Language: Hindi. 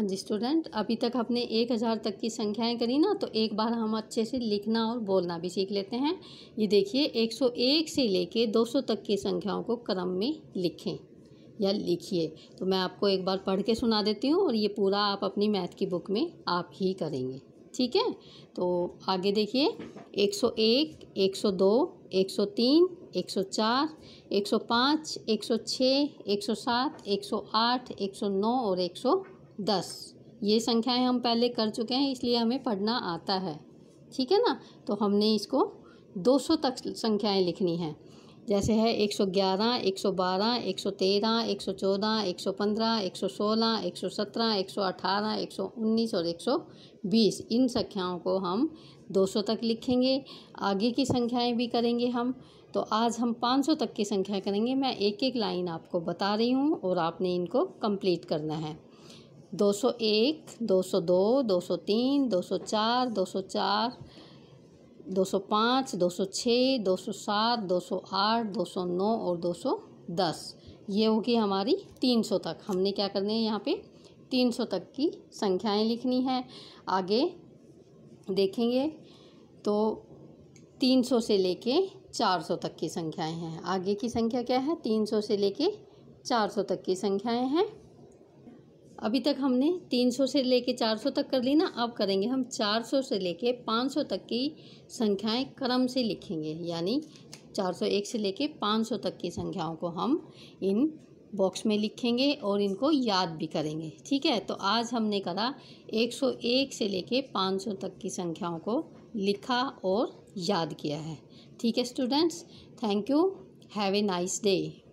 हाँ जी स्टूडेंट अभी तक हमने एक हज़ार तक की संख्याएं करी ना तो एक बार हम अच्छे से लिखना और बोलना भी सीख लेते हैं ये देखिए एक सौ एक से लेके दो सौ तक की संख्याओं को क्रम में लिखें या लिखिए तो मैं आपको एक बार पढ़ के सुना देती हूँ और ये पूरा आप अपनी मैथ की बुक में आप ही करेंगे ठीक है तो आगे देखिए एक सौ एक एक सौ दो एक सौ तीन एक सौ चार एक सौ पाँच एक सौ छः एक सौ सात एक सौ आठ एक सौ नौ और एक सौ दस ये संख्याएं हम पहले कर चुके हैं इसलिए हमें पढ़ना आता है ठीक है ना तो हमने इसको दो सौ तक संख्याएं लिखनी हैं जैसे है एक एक एक एक एक एक सौ सौ सौ सौ सौ सौ ग्यारह बारह तेरह चौदह पंद्रह सोलह एक सौ सत्रह एक सौ अठारह एक सौ उन्नीस और एक सौ बीस इन संख्याओं को हम दो सौ तक लिखेंगे आगे की संख्याएं भी करेंगे हम तो आज हम पाँच सौ तक की संख्या करेंगे मैं एक एक लाइन आपको बता रही हूँ और आपने इनको कंप्लीट करना है दो सौ एक दो सौ दो दो सौ तीन दो सौ चार दो सौ चार दो सौ पाँच दो सौ छः दो सौ सात दो सौ आठ दो सौ नौ और दो सौ दस ये होगी हमारी तीन सौ तक हमने क्या करनी है यहाँ पे तीन सौ तक की संख्याएं लिखनी है आगे देखेंगे तो तीन सौ से लेके चार सौ तक की संख्याएं हैं आगे की संख्या क्या है तीन सौ से लेके चार सौ तक की संख्याएं हैं अभी तक हमने 300 से लेके 400 तक कर ली ना अब करेंगे हम 400 से लेके 500 तक की संख्याएं क्रम से लिखेंगे यानी 401 से लेके 500 तक की संख्याओं को हम इन बॉक्स में लिखेंगे और इनको याद भी करेंगे ठीक है तो आज हमने करा 101 से लेके 500 तक की संख्याओं को लिखा और याद किया है ठीक है students thank you have a nice day